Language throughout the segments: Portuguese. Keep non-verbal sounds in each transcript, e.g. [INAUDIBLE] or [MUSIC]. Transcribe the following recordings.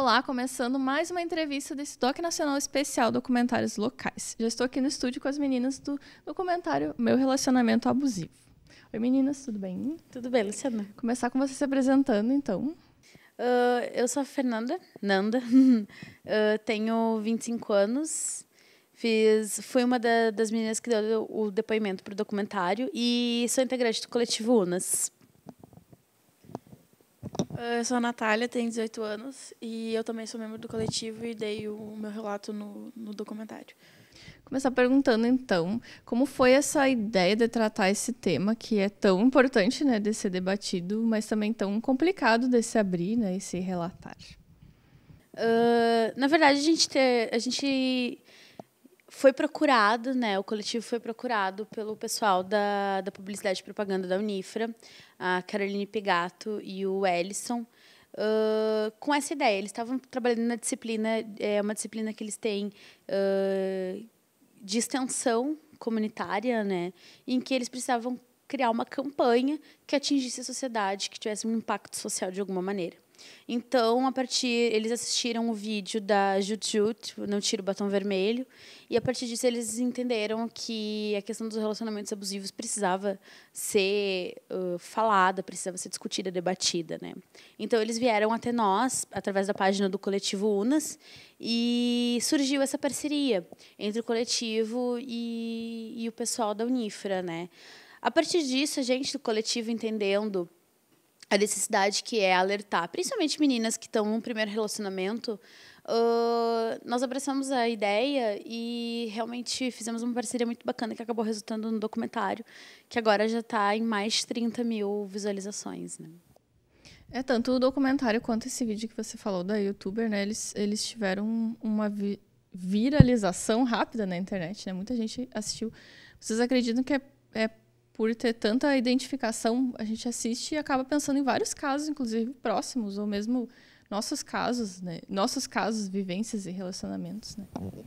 Olá, começando mais uma entrevista desse Doc Nacional Especial Documentários Locais. Já estou aqui no estúdio com as meninas do documentário Meu Relacionamento Abusivo. Oi, meninas, tudo bem? Tudo bem, Luciana. Começar com você se apresentando, então. Uh, eu sou a Fernanda, Nanda, uh, [LAUGHS] tenho 25 anos, fiz, fui uma da, das meninas que deu o depoimento para o documentário e sou integrante do coletivo Unas. Eu sou a Natália, tenho 18 anos e eu também sou membro do coletivo e dei o meu relato no, no documentário. Começar perguntando então, como foi essa ideia de tratar esse tema que é tão importante, né, de ser debatido, mas também tão complicado de se abrir, né, e se relatar? Uh, na verdade, a gente, ter, a gente foi procurado, né? O coletivo foi procurado pelo pessoal da, da publicidade e propaganda da Unifra, a Caroline Pegato e o Ellison, uh, com essa ideia. Eles estavam trabalhando na disciplina, é uma disciplina que eles têm uh, de extensão comunitária, né? Em que eles precisavam criar uma campanha que atingisse a sociedade, que tivesse um impacto social de alguma maneira. Então, a partir eles assistiram o vídeo da Jujut, Não Tira o Batom Vermelho, e a partir disso eles entenderam que a questão dos relacionamentos abusivos precisava ser uh, falada, precisava ser discutida, debatida, né? Então, eles vieram até nós através da página do coletivo Unas e surgiu essa parceria entre o coletivo e, e o pessoal da Unifra, né? A partir disso, a gente do coletivo entendendo a necessidade que é alertar, principalmente meninas que estão no primeiro relacionamento. Uh, nós abraçamos a ideia e realmente fizemos uma parceria muito bacana que acabou resultando no documentário, que agora já está em mais de 30 mil visualizações. Né? É, tanto o documentário quanto esse vídeo que você falou da youtuber, né? Eles, eles tiveram uma vi viralização rápida na internet, né? Muita gente assistiu. Vocês acreditam que é, é por ter tanta identificação, a gente assiste e acaba pensando em vários casos, inclusive próximos, ou mesmo nossos casos, né? Nossos casos, vivências e relacionamentos, né? Uhum.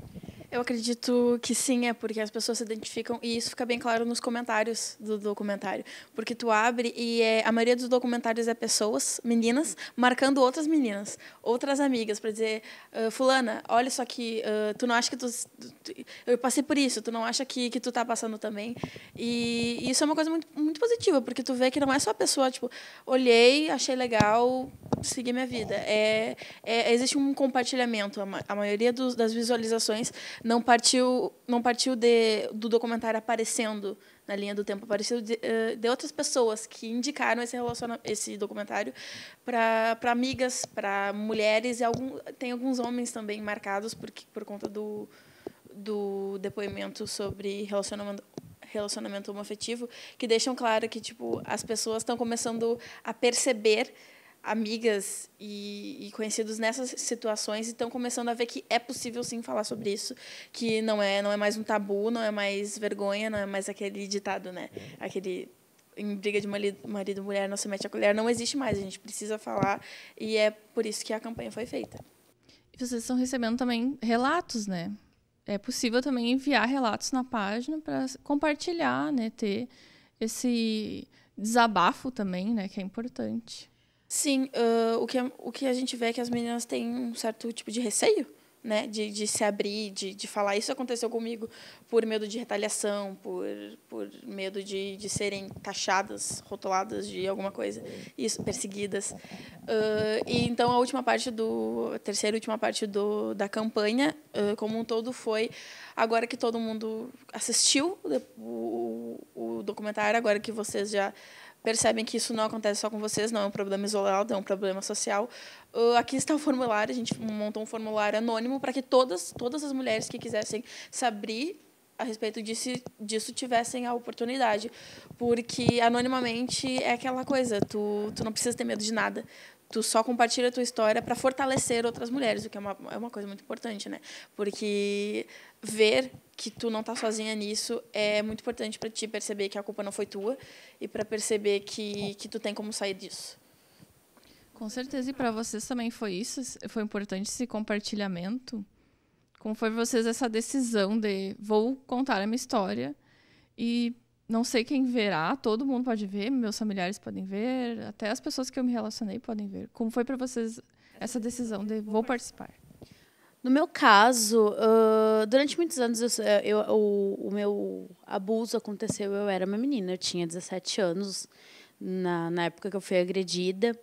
Eu acredito que sim, é porque as pessoas se identificam e isso fica bem claro nos comentários do documentário, porque tu abre e é, a maioria dos documentários é pessoas, meninas, marcando outras meninas, outras amigas para dizer, uh, fulana, olha só que uh, tu não acha que tu, tu, eu passei por isso, tu não acha que que tu tá passando também e, e isso é uma coisa muito, muito positiva porque tu vê que não é só a pessoa tipo olhei, achei legal, segui minha vida, é, é existe um compartilhamento a, ma a maioria dos, das visualizações não partiu, não partiu de, do documentário aparecendo na linha do tempo, apareceu de, eh, de outras pessoas que indicaram esse, esse documentário para amigas, para mulheres, e algum, tem alguns homens também marcados por, por conta do, do depoimento sobre relacionamento relacionamento homoafetivo, que deixam claro que tipo as pessoas estão começando a perceber amigas e, e, conhecidos nessas situações estão começando a ver que é possível sim falar sobre isso, que não é não é mais um tabu, não é mais vergonha, não é mais aquele ditado, né? É. Aquele em briga de marido e mulher não se mete a colher, não existe mais, a gente precisa falar e é por isso que a campanha foi feita. E vocês estão recebendo também relatos, né? É possível também enviar relatos na página para compartilhar, né, ter esse desabafo também, né, que é importante. Sim, uh, o, que, o que a gente vê é que as meninas têm um certo tipo de receio, né? De, de se abrir, de, de falar. Isso aconteceu comigo por medo de retaliação, por, por medo de, de serem taxadas, rotuladas de alguma coisa, isso, perseguidas. Uh, e então a última parte do. A terceira e última parte do, da campanha, uh, como um todo, foi agora que todo mundo assistiu o, o, o documentário, agora que vocês já percebem que isso não acontece só com vocês, não é um problema isolado, é um problema social. Uh, aqui está o formulário, a gente montou um formulário anônimo para que todas, todas as mulheres que quisessem se abrir a respeito disso, disso tivessem a oportunidade. Porque anonimamente é aquela coisa, tu, tu não precisa ter medo de nada tu só compartilha a tua história para fortalecer outras mulheres, o que é uma, é uma coisa muito importante, né? Porque ver que tu não tá sozinha nisso é muito importante para ti perceber que a culpa não foi tua e para perceber que, que tu tem como sair disso. Com certeza, e para vocês também foi isso? Foi importante esse compartilhamento? Como foi vocês essa decisão de vou contar a minha história e não sei quem verá, todo mundo pode ver, meus familiares podem ver, até as pessoas que eu me relacionei podem ver. Como foi para vocês essa decisão de vou participar? No meu caso, uh, durante muitos anos, eu, eh, eu, o, o, meu abuso aconteceu. Eu era uma menina, eu tinha 17 anos, na, na época que eu fui agredida.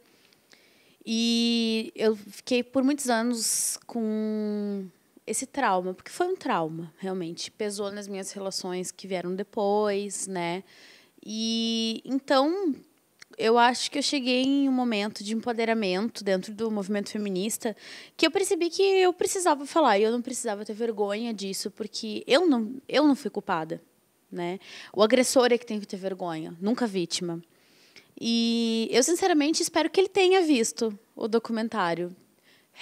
E eu fiquei por muitos anos com esse trauma, porque foi um trauma, realmente. Pesou nas minhas relações que vieram depois, né? E então eu acho que eu cheguei em um momento de empoderamento dentro do movimento feminista que eu percebi que eu precisava falar e eu não precisava ter vergonha disso, porque eu não, eu não fui culpada. Né? O agressor é que tem que ter vergonha, nunca vítima. E eu, sinceramente, espero que ele tenha visto o documentário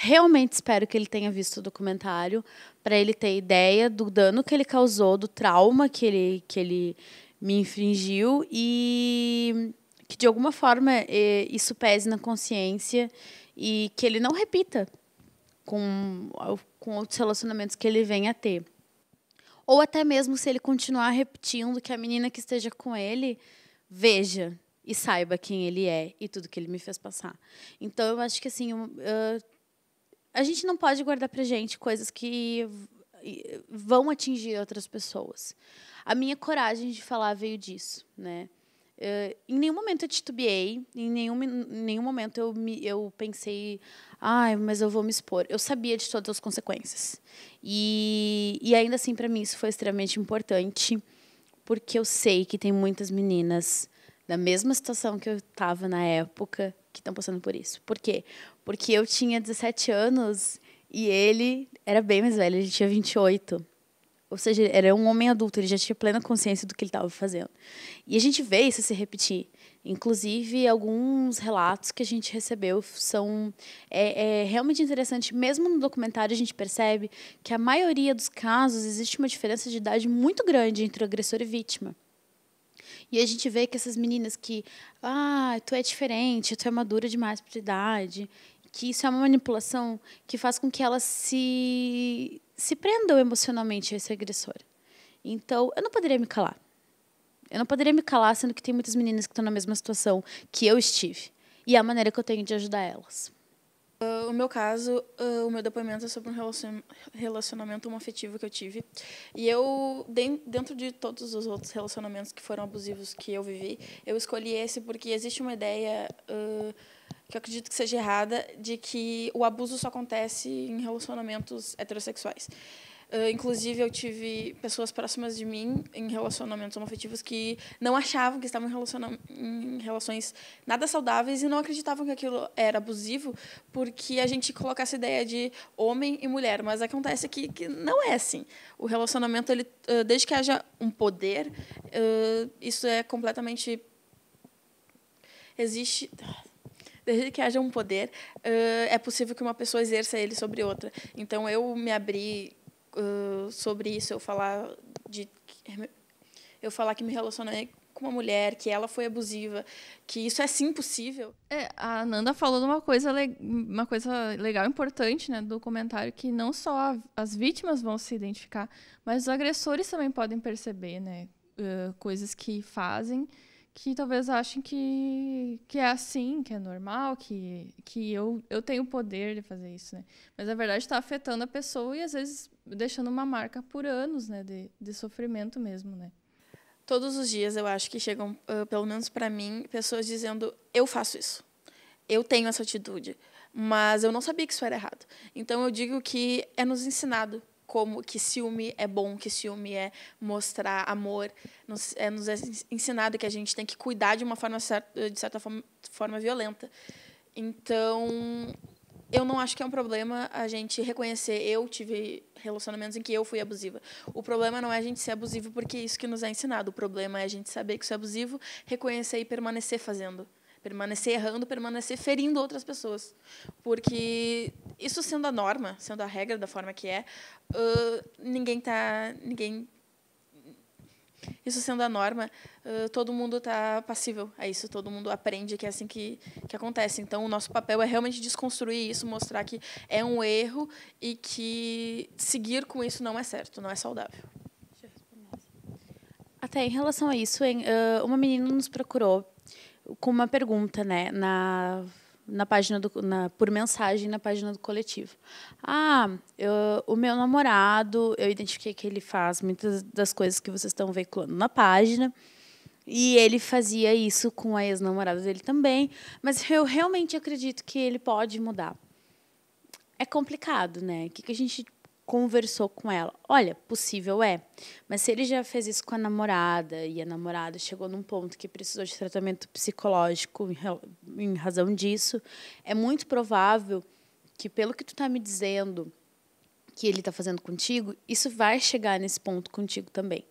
realmente espero que ele tenha visto o documentário para ele ter ideia do dano que ele causou, do trauma que ele, que ele me infringiu e que de alguma forma eh, isso pese na consciência e que ele não repita com, com outros relacionamentos que ele venha a ter. Ou até mesmo se ele continuar repetindo que a menina que esteja com ele veja e saiba quem ele é e tudo que ele me fez passar. Então eu acho que assim, eu, eu a gente não pode guardar pra gente coisas que vão atingir outras pessoas. A minha coragem de falar veio disso, né? Uh, em nenhum momento eu titubeei, em nenhum, em nenhum momento eu, me, eu pensei, ai, ah, mas eu vou me expor. Eu sabia de todas as consequências. E, e ainda assim, para mim, isso foi extremamente importante, porque eu sei que tem muitas meninas na mesma situação que eu estava na época, que estão passando por isso. Por quê? Porque eu tinha 17 anos e ele era bem mais velho, ele tinha 28. Ou seja, ele era um homem adulto, ele já tinha plena consciência do que ele estava fazendo. E a gente vê isso se repetir. Inclusive, alguns relatos que a gente recebeu são é, é, realmente interessante. Mesmo no documentário, a gente percebe que a maioria dos casos existe uma diferença de idade muito grande entre agressor e vítima. E a gente vê que essas meninas que, ah, tu é diferente, tu é madura demais para idade, que isso é uma manipulação que faz com que elas se se prendam emocionalmente a esse agressor. Então, eu não poderia me calar. Eu não poderia me calar, sendo que tem muitas meninas que estão na mesma situação que eu estive. E é a maneira que eu tenho de ajudar elas. Uh, o meu caso, uh, o meu depoimento é sobre um relacionamento afetivo que eu tive. E eu, dentro de todos os outros relacionamentos que foram abusivos que eu vivi, eu escolhi esse porque existe uma ideia uh, que eu acredito que seja errada de que o abuso só acontece em relacionamentos heterossexuais. Uh, inclusive, eu tive pessoas próximas de mim em relacionamentos homoafetivos que não achavam que estavam em, relações nada saudáveis e não acreditavam que aquilo era abusivo porque a gente coloca essa ideia de homem e mulher. Mas acontece que, que não é assim. O relacionamento, ele, uh, desde que haja um poder, uh, isso é completamente... Existe desde que haja um poder, é possível que uma pessoa exerça ele sobre outra. Então, eu me abri sobre isso, eu falar de eu falar que me relacionei com uma mulher, que ela foi abusiva, que isso é sim possível. É, a Nanda falou de uma coisa, uma coisa legal, importante, né, do comentário, que não só as vítimas vão se identificar, mas os agressores também podem perceber, né, uh, coisas que fazem que talvez achem que, que é assim, que é normal, que, que eu, eu tenho o poder de fazer isso, né? Mas, na verdade, está afetando a pessoa e, às vezes, deixando uma marca por anos, né? De, de sofrimento mesmo, né? Todos os dias, eu acho que chegam, uh, pelo menos para mim, pessoas dizendo, eu faço isso. Eu tenho essa atitude. Mas eu não sabia que isso era errado. Então, eu digo que é nos ensinado como que ciúme é bom, que ciúme é mostrar amor, nos é, nos é ensinado que a gente tem que cuidar de uma forma certa, de certa forma, forma violenta. Então, eu não acho que é um problema a gente reconhecer eu tive relacionamentos em que eu fui abusiva. O problema não é a gente ser abusivo porque é isso que nos é ensinado. O problema é a gente saber que isso é abusivo, reconhecer e permanecer fazendo permanecer errando, permanecer ferindo outras pessoas. Porque isso sendo a norma, sendo a regra da forma que é, uh, ninguém está, ninguém isso sendo a norma, todo mundo está passível a isso, todo mundo aprende que é assim que, que acontece. Então, o nosso papel é realmente desconstruir isso, mostrar que é um erro e que seguir com isso não é certo, não é saudável. Até em relação a isso, uma menina nos procurou com uma pergunta, né? Na na página do, na, por mensagem na página do coletivo. Ah, eu, o meu namorado, eu identifiquei que ele faz muitas das coisas que vocês estão veiculando na página. E ele fazia isso com a ex-namorada dele também, mas eu realmente acredito que ele pode mudar. É complicado, né? O que, que a gente conversou com ela. Olha, possível é, mas se ele já fez isso com a namorada e a namorada chegou num ponto que precisou de tratamento psicológico em razão disso, é muito provável que, pelo que tu está me dizendo que ele está fazendo contigo, isso vai chegar nesse ponto contigo também.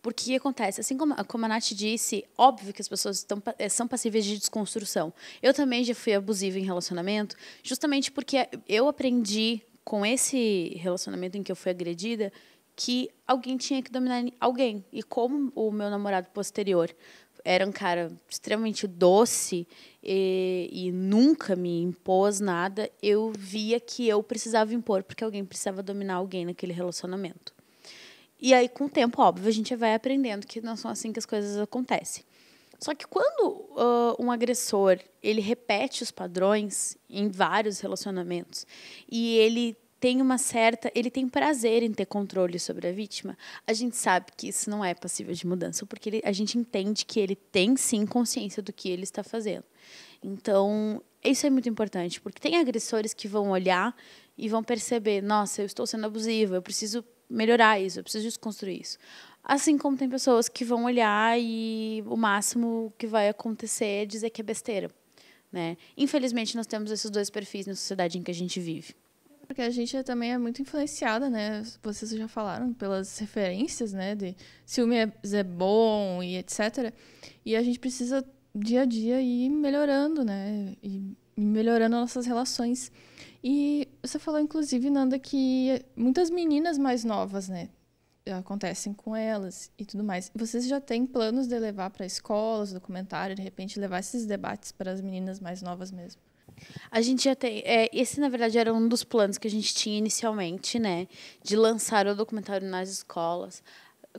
Porque acontece, assim como, como a Nath disse, óbvio que as pessoas estão, eh, são passíveis de desconstrução. Eu também já fui abusiva em relacionamento, justamente porque eu aprendi com esse relacionamento em que eu fui agredida que alguém tinha que dominar alguém. E como o meu namorado posterior era um cara extremamente doce e, e, nunca me impôs nada, eu via que eu precisava impor, porque alguém precisava dominar alguém naquele relacionamento. E aí, com o tempo, óbvio, a gente vai aprendendo que não são assim que as coisas acontecem. Só que quando uh, um agressor ele repete os padrões em vários relacionamentos e ele tem uma certa, ele tem prazer em ter controle sobre a vítima. A gente sabe que isso não é passível de mudança, porque ele, a gente entende que ele tem sim consciência do que ele está fazendo. Então, isso é muito importante, porque tem agressores que vão olhar e vão perceber, nossa, eu estou sendo abusiva, eu preciso melhorar isso, eu preciso desconstruir isso. Assim como tem pessoas que vão olhar e o máximo que vai acontecer é dizer que é besteira. Né? Infelizmente, nós temos esses dois perfis na sociedade em que a gente vive. Porque a gente é também é muito influenciada, né? Vocês já falaram pelas referências, né? De ciúme é, é bom e etc. E a gente precisa, dia a dia, ir melhorando, né? E melhorando nossas relações. E você falou, inclusive, Nanda, que muitas meninas mais novas, né? acontecem com elas e tudo mais. Vocês já têm planos de levar para escolas, documentário, de repente levar esses debates para as meninas mais novas mesmo? A gente já tem. É, esse, na verdade, era um dos planos que a gente tinha inicialmente, né? De lançar o documentário nas escolas.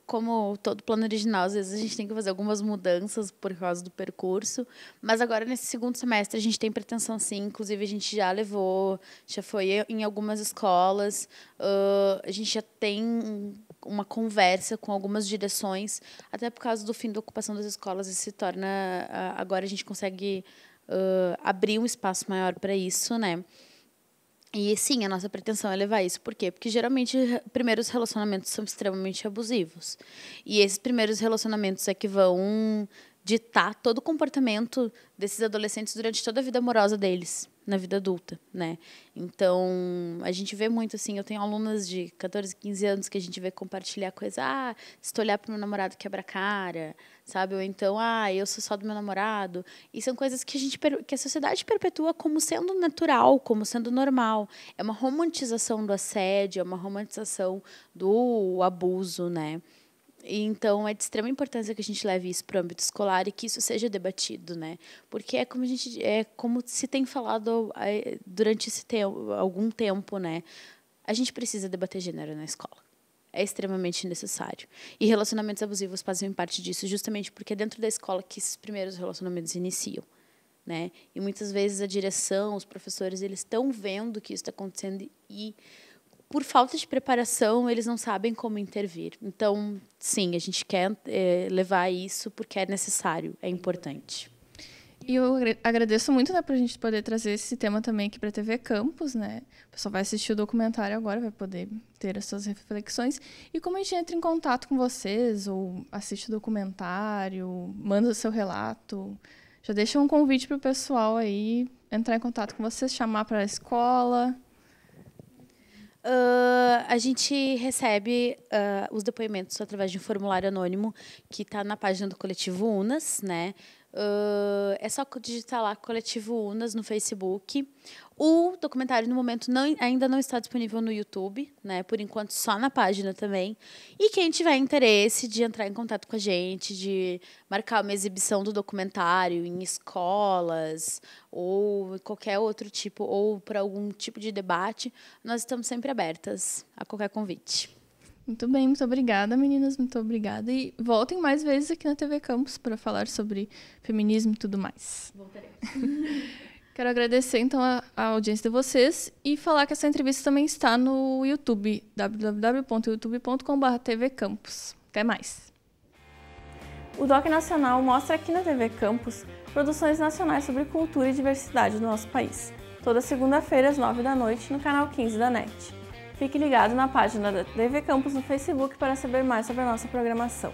Como todo plano original, às vezes a gente tem que fazer algumas mudanças por causa do percurso. Mas agora, nesse segundo semestre, a gente tem pretensão sim. Inclusive, a gente já levou, já foi em algumas escolas. Uh, a gente já tem uma conversa com algumas direções, até por causa do fim da ocupação das escolas, isso se torna ah, agora a gente consegue uh, abrir um espaço maior para isso, né? E sim, a nossa pretensão é levar isso. Por quê? Porque geralmente primeiros relacionamentos são extremamente abusivos. E esses primeiros relacionamentos é que vão ditar todo o comportamento desses adolescentes durante toda a vida amorosa deles na vida adulta, né? Então, a gente vê muito assim, eu tenho alunas de 14, 15 anos que a gente vê compartilhar coisa, ah, se tu olhar pro meu namorado quebra a cara, sabe? Ou então, ah, eu sou só do meu namorado. E são coisas que a gente que a sociedade perpetua como sendo natural, como sendo normal. É uma romantização do assédio, é uma romantização do abuso, né? Então, é de extrema importância que a gente leve isso para o âmbito escolar e que isso seja debatido, né? Porque é como, a gente, é como se tem falado é, durante esse tempo, algum tempo, né? A gente precisa debater gênero na escola. É extremamente necessário. E relacionamentos abusivos fazem parte disso, justamente porque é dentro da escola que esses primeiros relacionamentos iniciam. Né? E muitas vezes a direção, os professores, eles estão vendo que isso está acontecendo e por falta de preparação, eles não sabem como intervir. Então, sim, a gente quer é, levar isso porque é necessário, é importante. E eu agradeço muito né, para a gente poder trazer esse tema também aqui para a TV Campus. Né? O pessoal vai assistir o documentário agora, vai poder ter as suas reflexões. E como a gente entra em contato com vocês, ou assiste o documentário, manda o seu relato, já deixa um convite para o pessoal aí entrar em contato com vocês, chamar para a escola. Uh, a gente recebe uh, os depoimentos através de um formulário anônimo que está na página do coletivo Unas, né? Uh, é só digitar lá Coletivo Unas no Facebook. O documentário, no momento, não, ainda não está disponível no YouTube, né? Por enquanto, só na página também. E quem tiver interesse de entrar em contato com a gente, de marcar uma exibição do documentário em escolas ou qualquer outro tipo, ou para algum tipo de debate, nós estamos sempre abertas a qualquer convite. Muito bem, muito obrigada, meninas, muito obrigada. E voltem mais vezes aqui na TV Campus para falar sobre feminismo e tudo mais. Voltaremos. [LAUGHS] Quero agradecer, então, a, a, audiência de vocês e falar que essa entrevista também está no YouTube, www.youtube.com.br TV Campus. Até mais! O DOC Nacional mostra aqui na TV Campus produções nacionais sobre cultura e diversidade do nosso país, toda segunda-feira às 9 da noite no canal 15 da NET. Fique ligado na página da TV Campus no Facebook para saber mais sobre a nossa programação.